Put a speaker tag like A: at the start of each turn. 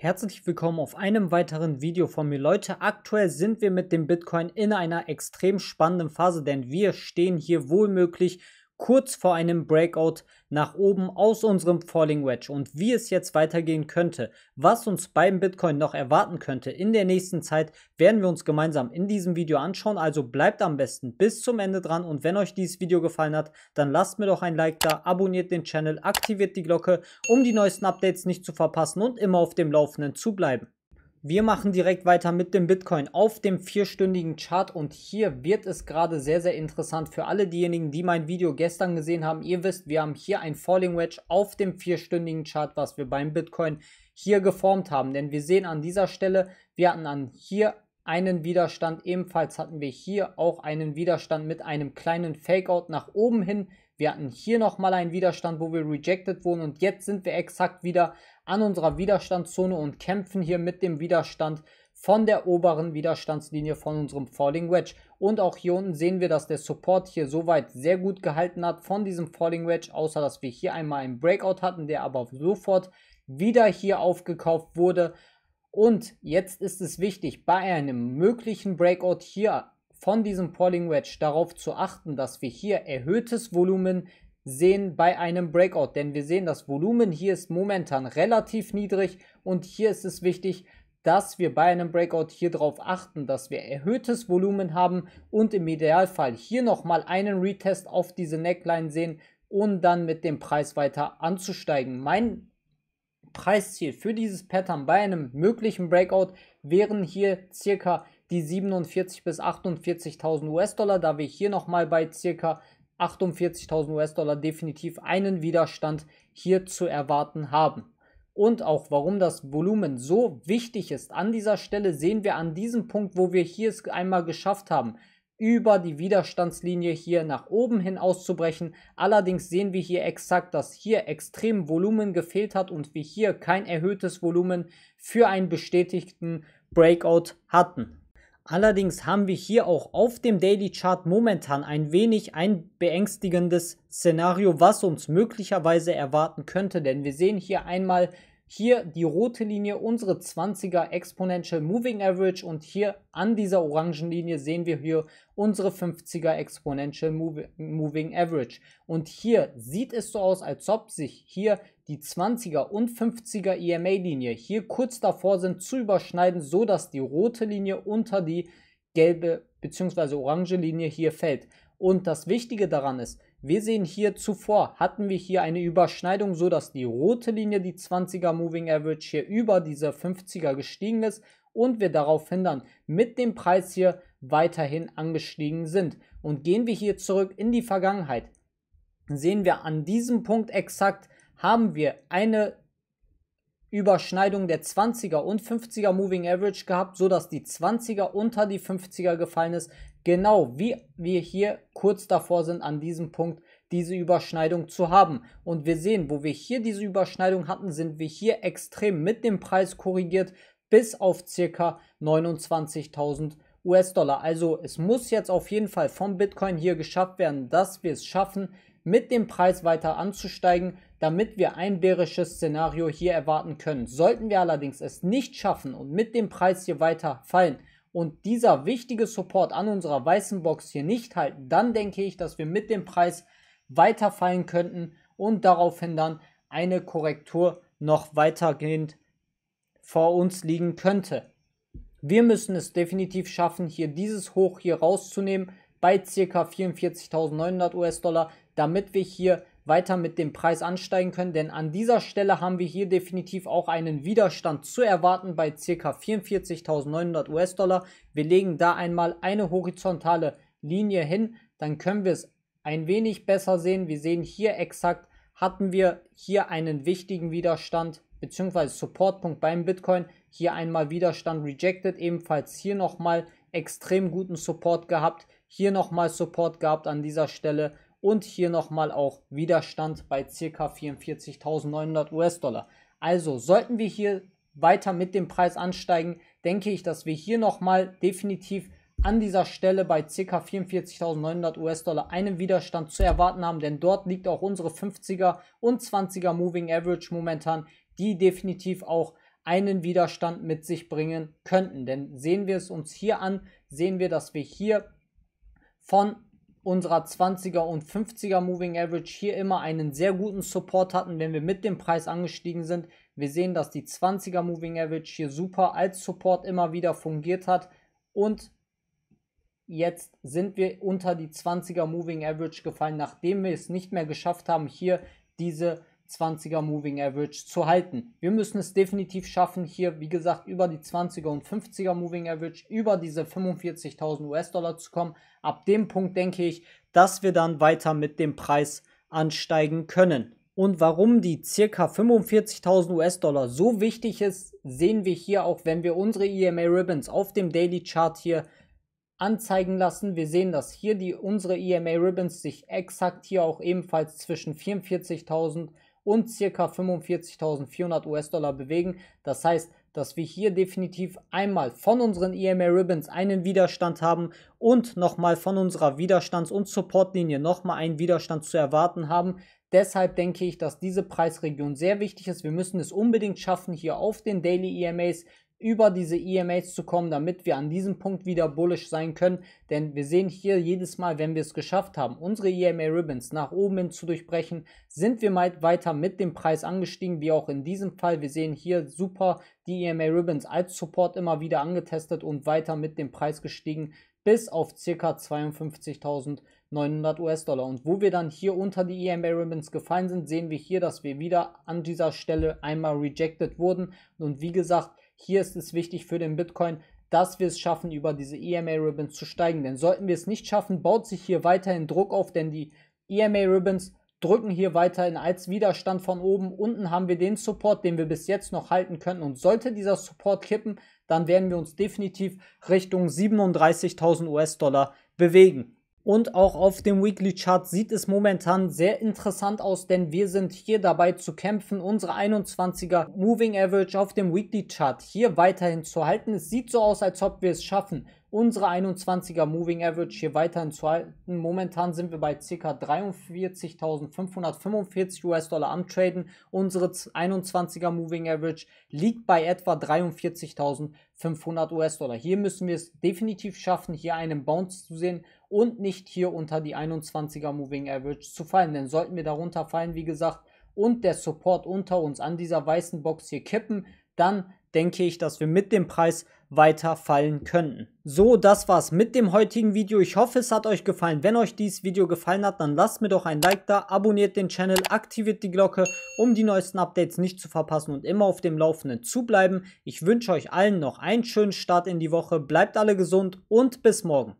A: Herzlich willkommen auf einem weiteren Video von mir. Leute, aktuell sind wir mit dem Bitcoin in einer extrem spannenden Phase, denn wir stehen hier wohlmöglich kurz vor einem Breakout nach oben aus unserem Falling Wedge und wie es jetzt weitergehen könnte, was uns beim Bitcoin noch erwarten könnte in der nächsten Zeit, werden wir uns gemeinsam in diesem Video anschauen. Also bleibt am besten bis zum Ende dran und wenn euch dieses Video gefallen hat, dann lasst mir doch ein Like da, abonniert den Channel, aktiviert die Glocke, um die neuesten Updates nicht zu verpassen und immer auf dem Laufenden zu bleiben. Wir machen direkt weiter mit dem Bitcoin auf dem vierstündigen Chart und hier wird es gerade sehr, sehr interessant für alle diejenigen, die mein Video gestern gesehen haben. Ihr wisst, wir haben hier ein Falling Wedge auf dem vierstündigen Chart, was wir beim Bitcoin hier geformt haben. Denn wir sehen an dieser Stelle, wir hatten an hier einen Widerstand, ebenfalls hatten wir hier auch einen Widerstand mit einem kleinen Fakeout nach oben hin. Wir hatten hier nochmal einen Widerstand, wo wir rejected wurden und jetzt sind wir exakt wieder an unserer Widerstandszone und kämpfen hier mit dem Widerstand von der oberen Widerstandslinie von unserem Falling Wedge. Und auch hier unten sehen wir, dass der Support hier soweit sehr gut gehalten hat von diesem Falling Wedge, außer dass wir hier einmal einen Breakout hatten, der aber sofort wieder hier aufgekauft wurde. Und jetzt ist es wichtig, bei einem möglichen Breakout hier von diesem Falling Wedge darauf zu achten, dass wir hier erhöhtes Volumen sehen bei einem Breakout, denn wir sehen, das Volumen hier ist momentan relativ niedrig und hier ist es wichtig, dass wir bei einem Breakout hier darauf achten, dass wir erhöhtes Volumen haben und im Idealfall hier nochmal einen Retest auf diese Neckline sehen und dann mit dem Preis weiter anzusteigen. Mein Preisziel für dieses Pattern bei einem möglichen Breakout wären hier circa die 47.000 bis 48.000 US-Dollar, da wir hier nochmal bei circa 48.000 US-Dollar definitiv einen Widerstand hier zu erwarten haben. Und auch warum das Volumen so wichtig ist, an dieser Stelle sehen wir an diesem Punkt, wo wir hier es einmal geschafft haben, über die Widerstandslinie hier nach oben hin auszubrechen. Allerdings sehen wir hier exakt, dass hier extrem Volumen gefehlt hat und wir hier kein erhöhtes Volumen für einen bestätigten Breakout hatten. Allerdings haben wir hier auch auf dem Daily Chart momentan ein wenig ein beängstigendes Szenario, was uns möglicherweise erwarten könnte. Denn wir sehen hier einmal hier die rote Linie, unsere 20er Exponential Moving Average und hier an dieser orangen Linie sehen wir hier unsere 50er Exponential Moving Average. Und hier sieht es so aus, als ob sich hier die 20er und 50er EMA-Linie hier kurz davor sind zu überschneiden, so dass die rote Linie unter die gelbe bzw. orange Linie hier fällt. Und das Wichtige daran ist, wir sehen hier zuvor hatten wir hier eine Überschneidung, so dass die rote Linie, die 20er Moving Average hier über diese 50er gestiegen ist und wir darauf hindern mit dem Preis hier weiterhin angestiegen sind. Und gehen wir hier zurück in die Vergangenheit, sehen wir an diesem Punkt exakt, haben wir eine Überschneidung der 20er und 50er Moving Average gehabt, sodass die 20er unter die 50er gefallen ist. Genau wie wir hier kurz davor sind, an diesem Punkt diese Überschneidung zu haben. Und wir sehen, wo wir hier diese Überschneidung hatten, sind wir hier extrem mit dem Preis korrigiert bis auf circa 29.000 US-Dollar. Also es muss jetzt auf jeden Fall vom Bitcoin hier geschafft werden, dass wir es schaffen, mit dem Preis weiter anzusteigen, damit wir ein bärisches Szenario hier erwarten können. Sollten wir allerdings es nicht schaffen und mit dem Preis hier weiter fallen und dieser wichtige Support an unserer weißen Box hier nicht halten, dann denke ich, dass wir mit dem Preis weiter fallen könnten und daraufhin dann eine Korrektur noch weitergehend vor uns liegen könnte. Wir müssen es definitiv schaffen, hier dieses Hoch hier rauszunehmen, bei ca. 44.900 US-Dollar, damit wir hier weiter mit dem Preis ansteigen können, denn an dieser Stelle haben wir hier definitiv auch einen Widerstand zu erwarten bei ca. 44.900 US-Dollar. Wir legen da einmal eine horizontale Linie hin, dann können wir es ein wenig besser sehen. Wir sehen hier exakt, hatten wir hier einen wichtigen Widerstand bzw. Supportpunkt beim Bitcoin. Hier einmal Widerstand rejected, ebenfalls hier nochmal extrem guten Support gehabt. Hier nochmal Support gehabt an dieser Stelle und hier nochmal auch Widerstand bei ca. 44.900 US-Dollar. Also sollten wir hier weiter mit dem Preis ansteigen, denke ich, dass wir hier nochmal definitiv an dieser Stelle bei ca. 44.900 US-Dollar einen Widerstand zu erwarten haben, denn dort liegt auch unsere 50er und 20er Moving Average momentan, die definitiv auch einen Widerstand mit sich bringen könnten. Denn sehen wir es uns hier an, sehen wir, dass wir hier von unserer 20er und 50er Moving Average hier immer einen sehr guten Support hatten, wenn wir mit dem Preis angestiegen sind. Wir sehen, dass die 20er Moving Average hier super als Support immer wieder fungiert hat und Jetzt sind wir unter die 20er Moving Average gefallen, nachdem wir es nicht mehr geschafft haben, hier diese 20er Moving Average zu halten. Wir müssen es definitiv schaffen, hier, wie gesagt, über die 20er und 50er Moving Average, über diese 45.000 US-Dollar zu kommen. Ab dem Punkt denke ich, dass wir dann weiter mit dem Preis ansteigen können. Und warum die circa 45.000 US-Dollar so wichtig ist, sehen wir hier auch, wenn wir unsere EMA Ribbons auf dem Daily Chart hier anzeigen lassen. Wir sehen, dass hier die, unsere EMA Ribbons sich exakt hier auch ebenfalls zwischen 44.000 und und circa 45.400 US-Dollar bewegen. Das heißt, dass wir hier definitiv einmal von unseren EMA Ribbons einen Widerstand haben und nochmal von unserer Widerstands- und Supportlinie nochmal einen Widerstand zu erwarten haben. Deshalb denke ich, dass diese Preisregion sehr wichtig ist. Wir müssen es unbedingt schaffen, hier auf den Daily EMAs über diese EMAs zu kommen, damit wir an diesem Punkt wieder bullish sein können. Denn wir sehen hier jedes Mal, wenn wir es geschafft haben, unsere EMA Ribbons nach oben hin zu durchbrechen, sind wir weiter mit dem Preis angestiegen, wie auch in diesem Fall. Wir sehen hier super die EMA Ribbons als Support immer wieder angetestet und weiter mit dem Preis gestiegen bis auf ca. 52.900 US-Dollar. Und wo wir dann hier unter die EMA Ribbons gefallen sind, sehen wir hier, dass wir wieder an dieser Stelle einmal rejected wurden. Und wie gesagt, hier ist es wichtig für den Bitcoin, dass wir es schaffen, über diese EMA-Ribbons zu steigen. Denn sollten wir es nicht schaffen, baut sich hier weiterhin Druck auf, denn die EMA-Ribbons drücken hier weiterhin als Widerstand von oben. Unten haben wir den Support, den wir bis jetzt noch halten können. Und sollte dieser Support kippen, dann werden wir uns definitiv Richtung 37.000 US-Dollar bewegen. Und auch auf dem Weekly Chart sieht es momentan sehr interessant aus, denn wir sind hier dabei zu kämpfen, unsere 21er Moving Average auf dem Weekly Chart hier weiterhin zu halten. Es sieht so aus, als ob wir es schaffen unsere 21er Moving Average hier weiterhin zu halten. Momentan sind wir bei ca. 43.545 US-Dollar am Traden. Unsere 21er Moving Average liegt bei etwa 43.500 US-Dollar. Hier müssen wir es definitiv schaffen, hier einen Bounce zu sehen und nicht hier unter die 21er Moving Average zu fallen. Denn sollten wir darunter fallen, wie gesagt, und der Support unter uns an dieser weißen Box hier kippen, dann denke ich, dass wir mit dem Preis weiter fallen könnten. So, das war's mit dem heutigen Video. Ich hoffe, es hat euch gefallen. Wenn euch dieses Video gefallen hat, dann lasst mir doch ein Like da, abonniert den Channel, aktiviert die Glocke, um die neuesten Updates nicht zu verpassen und immer auf dem Laufenden zu bleiben. Ich wünsche euch allen noch einen schönen Start in die Woche, bleibt alle gesund und bis morgen.